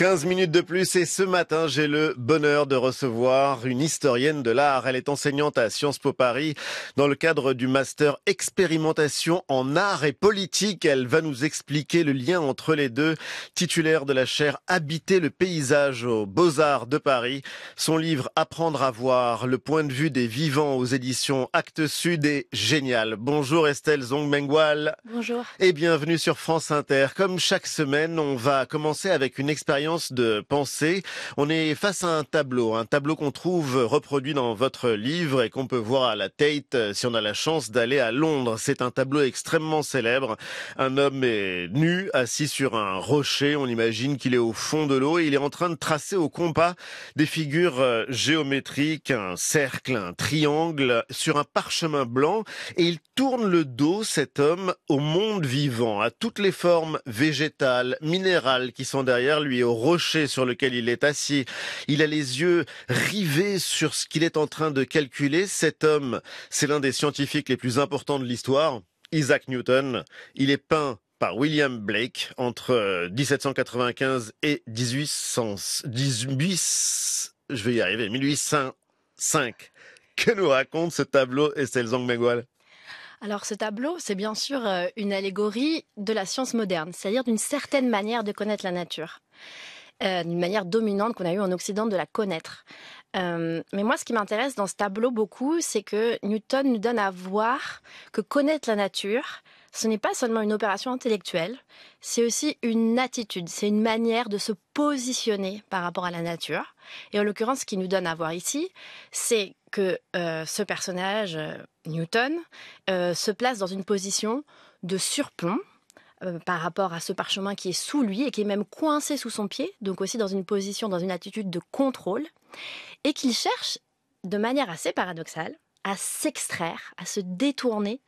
15 minutes de plus et ce matin, j'ai le bonheur de recevoir une historienne de l'art. Elle est enseignante à Sciences Po Paris dans le cadre du master expérimentation en art et politique. Elle va nous expliquer le lien entre les deux. Titulaire de la chaire Habiter le paysage aux Beaux-Arts de Paris, son livre Apprendre à voir le point de vue des vivants aux éditions Actes Sud est génial. Bonjour Estelle zong Bonjour. Et bienvenue sur France Inter. Comme chaque semaine, on va commencer avec une expérience de penser, On est face à un tableau, un tableau qu'on trouve reproduit dans votre livre et qu'on peut voir à la tête euh, si on a la chance d'aller à Londres. C'est un tableau extrêmement célèbre. Un homme est nu, assis sur un rocher. On imagine qu'il est au fond de l'eau et il est en train de tracer au compas des figures euh, géométriques, un cercle, un triangle sur un parchemin blanc et il tourne le dos, cet homme, au monde vivant, à toutes les formes végétales, minérales qui sont derrière lui, rocher sur lequel il est assis. Il a les yeux rivés sur ce qu'il est en train de calculer. Cet homme, c'est l'un des scientifiques les plus importants de l'histoire. Isaac Newton, il est peint par William Blake entre 1795 euh, et je vais y arriver, 1805. Que nous raconte ce tableau et zang Megual alors ce tableau, c'est bien sûr euh, une allégorie de la science moderne, c'est-à-dire d'une certaine manière de connaître la nature. Euh, d'une manière dominante qu'on a eu en Occident de la connaître. Euh, mais moi, ce qui m'intéresse dans ce tableau beaucoup, c'est que Newton nous donne à voir que connaître la nature, ce n'est pas seulement une opération intellectuelle, c'est aussi une attitude, c'est une manière de se positionner par rapport à la nature. Et en l'occurrence, ce qui nous donne à voir ici, c'est que euh, ce personnage, Newton, se place dans une position de surplomb, euh, par rapport à ce parchemin qui est sous lui et qui est même coincé sous son pied, donc aussi dans une position, dans une attitude de contrôle, et qu'il cherche, de manière assez paradoxale, à s'extraire, à se détourner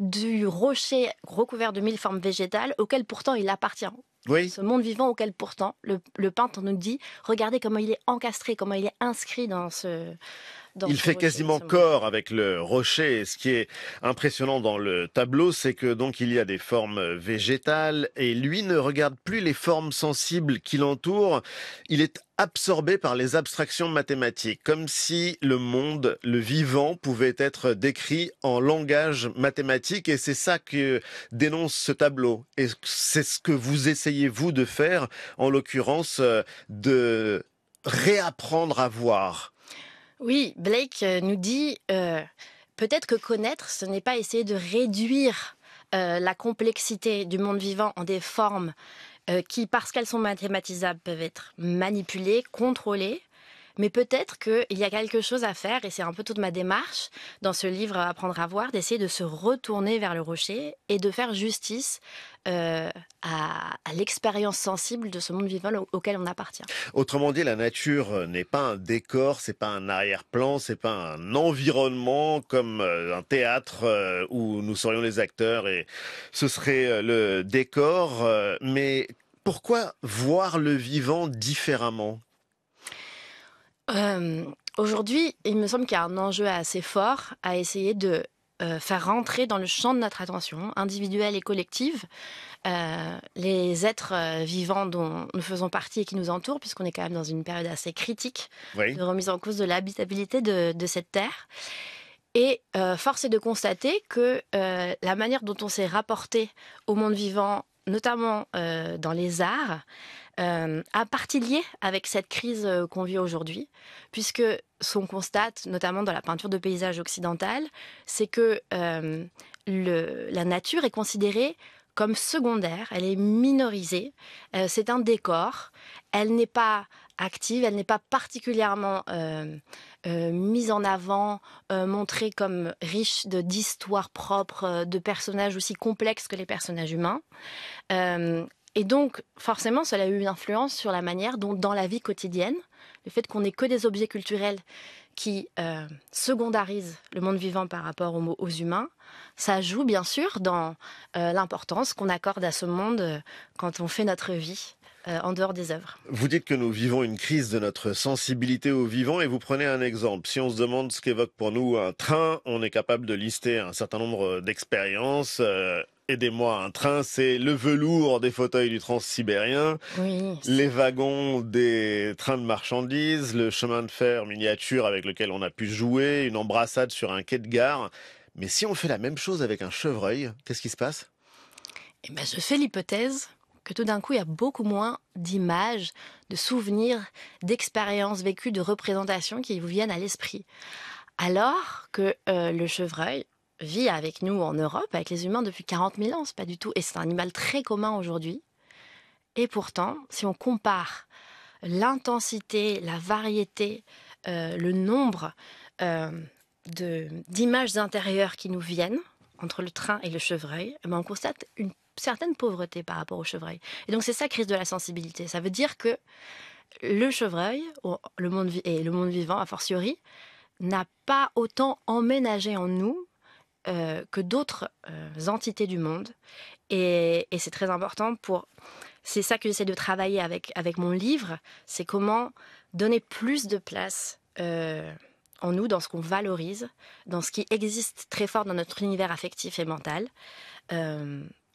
du rocher recouvert de mille formes végétales auquel pourtant il appartient. Ce monde vivant auquel pourtant le, peintre nous dit, regardez comment il est encastré, comment il est inscrit dans ce, il fait quasiment corps avec le rocher. Et ce qui est impressionnant dans le tableau, c'est que donc il y a des formes végétales et lui ne regarde plus les formes sensibles qui l'entourent. Il est absorbé par les abstractions mathématiques, comme si le monde, le vivant, pouvait être décrit en langage mathématique, et c'est ça que dénonce ce tableau. Et c'est ce que vous essayez, vous, de faire, en l'occurrence, euh, de réapprendre à voir oui, Blake euh, nous dit euh, peut-être que connaître, ce n'est pas essayer de réduire euh, la complexité du monde vivant en des formes qui, parce qu'elles sont mathématisables, peuvent être manipulées, contrôlées, mais peut-être qu'il y a quelque chose à faire, et c'est un peu toute ma démarche dans ce livre Apprendre à voir, d'essayer de se retourner vers le rocher et de faire justice euh, à, l'expérience sensible de ce monde vivant auquel on appartient. Autrement dit, la nature euh, n'est pas un décor, c'est pas un arrière-plan, c'est pas un environnement comme euh, un théâtre où nous serions les acteurs et ce serait le décor, mais pourquoi voir le vivant différemment euh, aujourd'hui, il me semble qu'il y a un enjeu assez fort à essayer de euh, faire rentrer dans le champ de notre attention, individuelle et collective, euh, les êtres vivants dont nous faisons partie et qui nous entourent, puisqu'on est quand même dans une période assez critique de remise en cause de l'habitabilité de, cette terre. Et force est de constater que la manière dont on s'est rapporté au monde vivant notamment euh, dans les arts, à euh, partie liée avec cette crise euh, qu'on vit aujourd'hui, puisque ce qu'on constate, notamment dans la peinture de paysage occidentale, c'est que le, la nature est considérée comme secondaire, elle est minorisée, c'est un décor, elle n'est pas active, elle n'est pas particulièrement euh, mis en avant, euh, montré comme riche d'histoires propres, euh, de personnages aussi complexes que les personnages humains. et donc, forcément, cela a eu une influence sur la manière dont, dans la vie quotidienne, le fait qu'on n'ait que des objets culturels qui secondarisent le monde vivant par rapport aux, humains, ça joue bien sûr dans l'importance qu'on accorde à ce monde quand on fait notre vie. Euh, en dehors des œuvres. Vous dites que nous vivons une crise de notre sensibilité au vivant et vous prenez un exemple. Si on se demande ce qu'évoque pour nous un train, on est capable de lister un certain nombre d'expériences. Euh, aidez-moi, un train, c'est le velours des fauteuils du transsibérien, les wagons des trains de marchandises, le chemin de fer miniature avec lequel on a pu jouer, une embrassade sur un quai de gare. Mais si on fait la même chose avec un chevreuil, qu'est-ce qui se passe eh ben, je fais l'hypothèse que tout d'un coup, il y a beaucoup moins d'images, de souvenirs, d'expériences vécues, de représentations qui vous viennent à l'esprit. Alors que euh, le chevreuil vit avec nous en Europe, avec les humains, depuis 40 000 ans, c'est pas du tout. Et c'est un animal très commun aujourd'hui. Et pourtant, si on compare l'intensité, la variété, euh, le nombre euh, d'images intérieures qui nous viennent entre le train et le chevreuil, eh ben, on constate une certaine pauvreté par rapport au chevreuil. Et donc c'est ça crise de la sensibilité. Ça veut dire que le chevreuil, le monde et le monde vivant a fortiori, n'a pas autant emménagé en nous euh, que d'autres euh, entités du monde. Et, c'est très important pour. C'est ça que j'essaie de travailler avec, avec mon livre, c'est comment donner plus de place euh, en nous, dans ce qu'on valorise, dans ce qui existe très fort dans notre univers affectif et mental.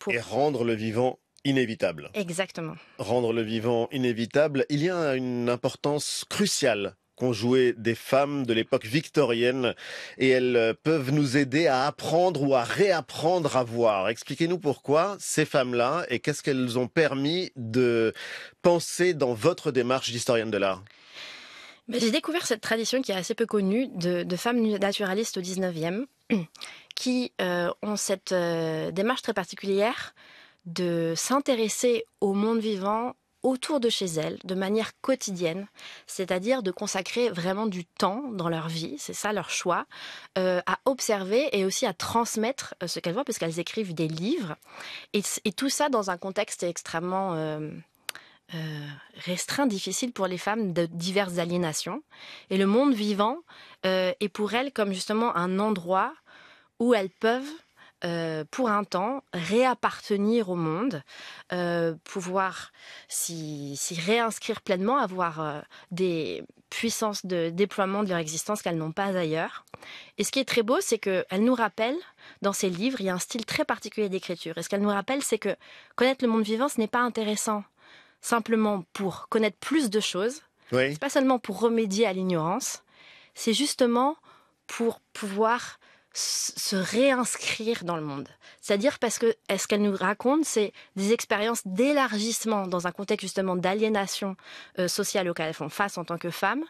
Et rendre le vivant inévitable. Exactement. Rendre le vivant inévitable, il y a une importance cruciale qu'ont joué des femmes de l'époque victorienne et elles euh, peuvent nous aider à apprendre ou à réapprendre à voir. Expliquez-nous pourquoi ces femmes-là et qu'est-ce qu'elles ont permis de penser dans votre démarche d'historienne de l'art. Bah, j'ai découvert cette tradition qui est assez peu connue de, femmes naturalistes au 19e, qui euh, ont cette euh, démarche très particulière de s'intéresser au monde vivant autour de chez elles de manière quotidienne, c'est-à-dire de consacrer vraiment du temps dans leur vie, c'est ça leur choix, euh, à observer et aussi à transmettre ce qu'elles voient, parce qu'elles écrivent des livres, et, tout ça dans un contexte extrêmement euh, restreint, difficile pour les femmes de diverses aliénations. Et le monde vivant euh, est pour elles comme justement un endroit où elles peuvent, euh, pour un temps, réappartenir au monde, pouvoir s'y réinscrire pleinement, avoir des puissances de déploiement de leur existence qu'elles n'ont pas ailleurs. Et ce qui est très beau, c'est qu'elles nous rappellent dans ces livres, il y a un style très particulier d'écriture. Et ce qu'elle nous rappelle, c'est que connaître le monde vivant, ce n'est pas intéressant simplement pour connaître plus de choses. C'est pas seulement pour remédier à l'ignorance, c'est justement pour pouvoir se réinscrire dans le monde. C'est-à-dire parce que euh, ce qu'elle nous raconte, c'est des expériences d'élargissement dans un contexte justement d'aliénation euh, sociale auquel elles font face en tant que femmes,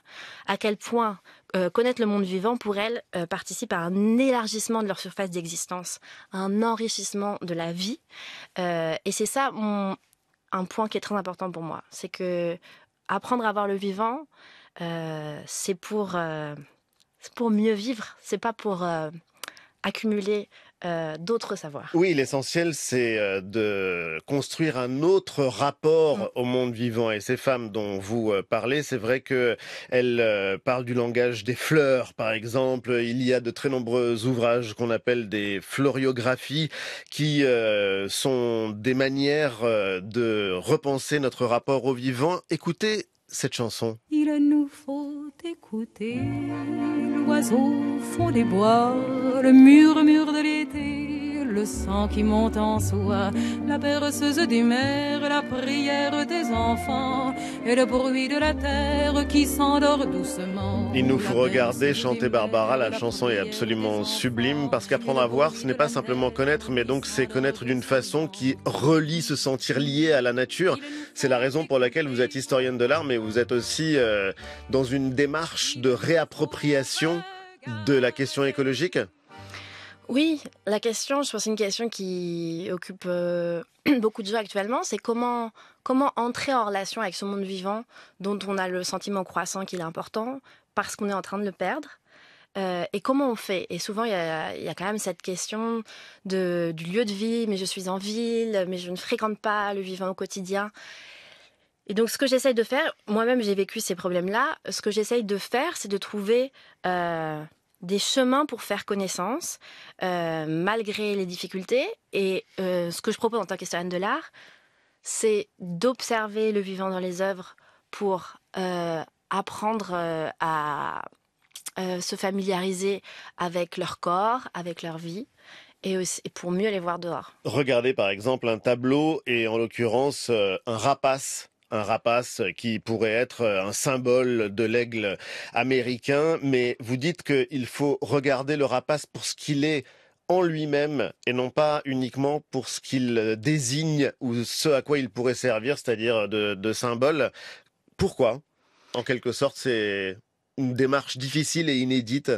à quel point euh, connaître le monde vivant pour elles participe à un élargissement de leur surface d'existence, un enrichissement de la vie. et c'est ça, on, un point qui est très important pour moi. C'est que apprendre à voir le vivant, euh, euh, c'est pour mieux vivre. C'est pas pour euh, accumuler euh, d'autres savoirs. Oui, l'essentiel, c'est euh, de construire un autre rapport mm. au monde vivant. Et ces femmes dont vous euh, parlez, c'est vrai qu'elles parlent du langage des fleurs, par exemple. Il y a de très nombreux ouvrages qu'on appelle des floriographies, qui sont des manières de repenser notre rapport au vivant. Écoutez cette chanson. Il nous faut Écoutez, l'oiseau fond des bois, le murmure de l'été le sang qui monte en soi, la berceuse des mers, la prière des enfants, et le bruit de la terre qui s'endort doucement. Il nous faut regarder chanter Barbara, la chanson est absolument sublime, parce qu'apprendre à voir, ce n'est pas simplement connaître, mais donc c'est connaître d'une façon qui relie se sentir lié à la nature. C'est la raison pour laquelle vous êtes historienne de l'art, mais vous êtes aussi euh, dans une démarche de réappropriation de la question écologique oui, la question, je pense que c'est une question qui occupe euh, beaucoup de gens actuellement, c'est comment comment entrer en relation avec ce monde vivant dont on a le sentiment croissant qu'il est important parce qu'on est en train de le perdre. Euh, et comment on fait Et souvent, il y, a, quand même cette question de, du lieu de vie, mais je suis en ville, mais je ne fréquente pas le vivant au quotidien. Et donc, ce que j'essaye de faire, moi-même, j'ai vécu ces problèmes-là, ce que j'essaye de faire, c'est de trouver... Euh, des chemins pour faire connaissance, euh, malgré les difficultés. Et euh, ce que je propose en tant qu'historienne de l'art, c'est d'observer le vivant dans les œuvres pour euh, apprendre à se familiariser avec leur corps, avec leur vie. Et, et pour mieux les voir dehors. Regardez par exemple un tableau et en l'occurrence un rapace un rapace qui pourrait être un symbole de l'aigle américain, mais vous dites qu'il faut regarder le rapace pour ce qu'il est en lui-même et non pas uniquement pour ce qu'il désigne ou ce à quoi il pourrait servir, c'est-à-dire de, symbole. Pourquoi En quelque sorte, c'est une démarche difficile et inédite.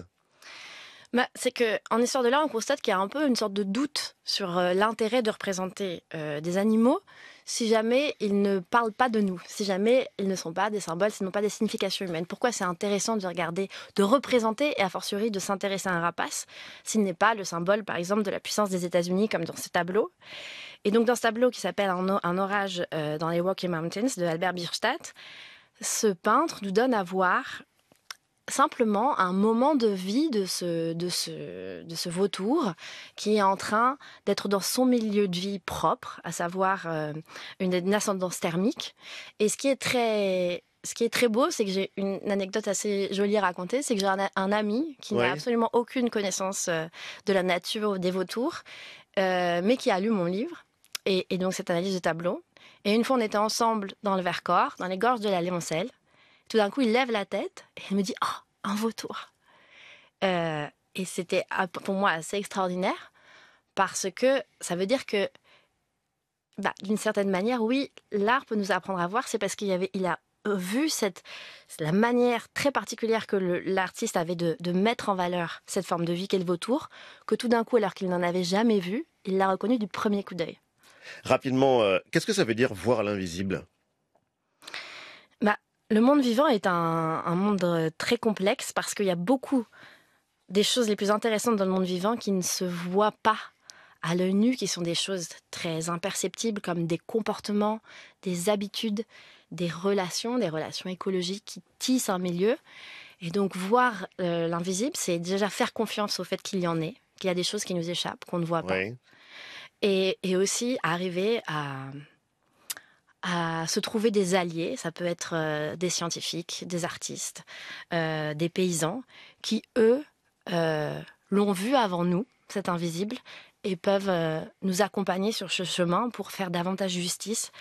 Bah, c'est que en histoire de l'art, on constate qu'il y a un peu une sorte de doute sur euh, l'intérêt de représenter euh, des animaux si jamais ils ne parlent pas de nous, si jamais ils ne sont pas des symboles, s'ils n'ont pas des significations humaines. Pourquoi c'est intéressant de regarder, de représenter et a fortiori de s'intéresser à un rapace s'il n'est pas le symbole, par exemple, de la puissance des États-Unis comme dans ce tableau Et donc dans ce tableau qui s'appelle Un, orage euh, dans les Rocky Mountains de Albert Bierstadt, ce peintre nous donne à voir simplement un moment de vie de ce, de ce, de ce vautour qui est en train d'être dans son milieu de vie propre, à savoir euh, une, ascendance thermique. Et ce qui est très ce qui est très beau, c'est que j'ai une anecdote assez jolie à raconter, c'est que j'ai un, ami qui n'a absolument aucune connaissance euh, de la nature des vautours, euh, mais qui a lu mon livre et, et, donc cette analyse de tableau. Et une fois, on était ensemble dans le Vercors, dans les gorges de la Léoncelle, tout d'un coup, il lève la tête et il me dit Oh, un vautour euh, Et c'était pour moi assez extraordinaire parce que ça veut dire que, bah, d'une certaine manière, oui, l'art peut nous apprendre à voir, c'est parce qu'il avait, il a euh, vu cette, la manière très particulière que l'artiste avait de, mettre en valeur cette forme de vie qu'est le vautour, que tout d'un coup, alors qu'il n'en avait jamais vu, il l'a reconnu du premier coup d'œil. Rapidement, euh, qu'est-ce que ça veut dire voir l'invisible le monde vivant est un, monde euh, très complexe parce qu'il y a beaucoup des choses les plus intéressantes dans le monde vivant qui ne se voient pas à l'œil nu, qui sont des choses très imperceptibles comme des comportements, des habitudes, des relations, des relations écologiques qui tissent un milieu. Et donc voir euh, l'invisible, c'est déjà faire confiance au fait qu'il y en ait, qu'il y a des choses qui nous échappent, qu'on ne voit pas. et, aussi arriver à, à se trouver des alliés, ça peut être euh, des scientifiques, des artistes, euh, des paysans, qui, eux, euh, l'ont vu avant nous, cet invisible, et peuvent nous accompagner sur ce chemin pour faire davantage justice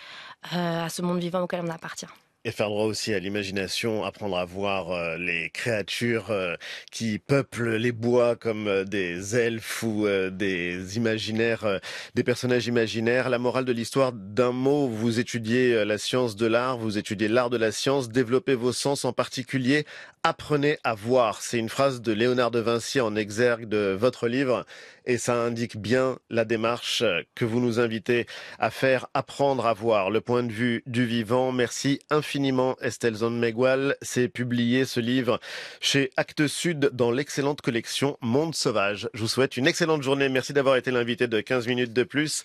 à ce monde vivant auquel on appartient. Et faire droit aussi à l'imagination, apprendre à voir euh, les créatures euh, qui peuplent les bois comme euh, des elfes ou des imaginaires, des personnages imaginaires. La morale de l'histoire, d'un mot, vous étudiez la science de l'art, vous étudiez l'art de la science, développez vos sens en particulier, apprenez à voir. C'est une phrase de Léonard de Vinci en exergue de votre livre et ça indique bien la démarche que vous nous invitez à faire, apprendre à voir le point de vue du vivant. Merci infiniment infiniment Estelle Zonmegual. s'est publié ce livre chez Actes Sud dans l'excellente collection Monde Sauvage. Je vous souhaite une excellente journée. Merci d'avoir été l'invité de 15 minutes de plus.